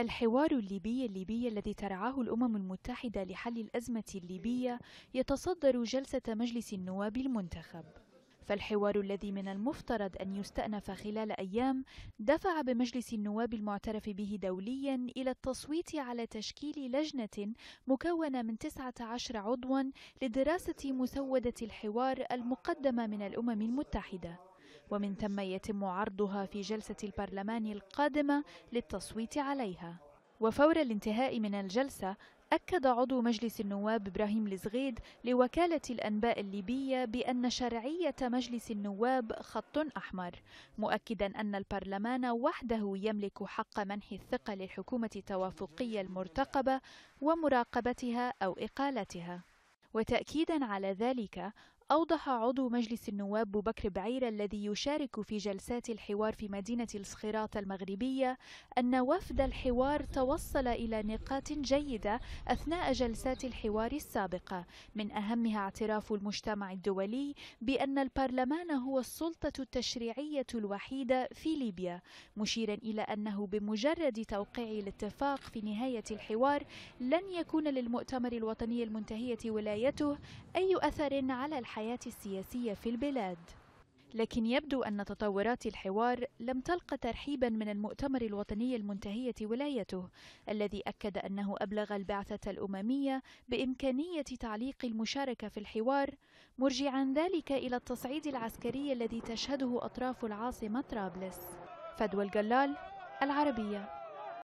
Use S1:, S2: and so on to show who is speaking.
S1: الحوار الليبي الليبي الذي ترعاه الأمم المتحدة لحل الأزمة الليبية يتصدر جلسة مجلس النواب المنتخب فالحوار الذي من المفترض أن يستأنف خلال أيام دفع بمجلس النواب المعترف به دوليا إلى التصويت على تشكيل لجنة مكونة من 19 عضوا لدراسة مسودة الحوار المقدمة من الأمم المتحدة ومن ثم يتم عرضها في جلسة البرلمان القادمة للتصويت عليها وفور الانتهاء من الجلسة أكد عضو مجلس النواب إبراهيم لزغيد لوكالة الأنباء الليبية بأن شرعية مجلس النواب خط أحمر مؤكدا أن البرلمان وحده يملك حق منح الثقة للحكومة التوافقية المرتقبة ومراقبتها أو إقالتها وتأكيدا على ذلك أوضح عضو مجلس النواب بكر بعير الذي يشارك في جلسات الحوار في مدينة الصخيرات المغربية أن وفد الحوار توصل إلى نقاط جيدة أثناء جلسات الحوار السابقة من أهمها اعتراف المجتمع الدولي بأن البرلمان هو السلطة التشريعية الوحيدة في ليبيا مشيرا إلى أنه بمجرد توقيع الاتفاق في نهاية الحوار لن يكون للمؤتمر الوطني المنتهية ولايته أي أثر على الحياة الحياة السياسية في البلاد لكن يبدو أن تطورات الحوار لم تلق ترحيبا من المؤتمر الوطني المنتهية ولايته الذي أكد أنه أبلغ البعثة الأممية بإمكانية تعليق المشاركة في الحوار مرجعا ذلك إلى التصعيد العسكري الذي تشهده أطراف العاصمة طرابلس فدوى الجلال العربية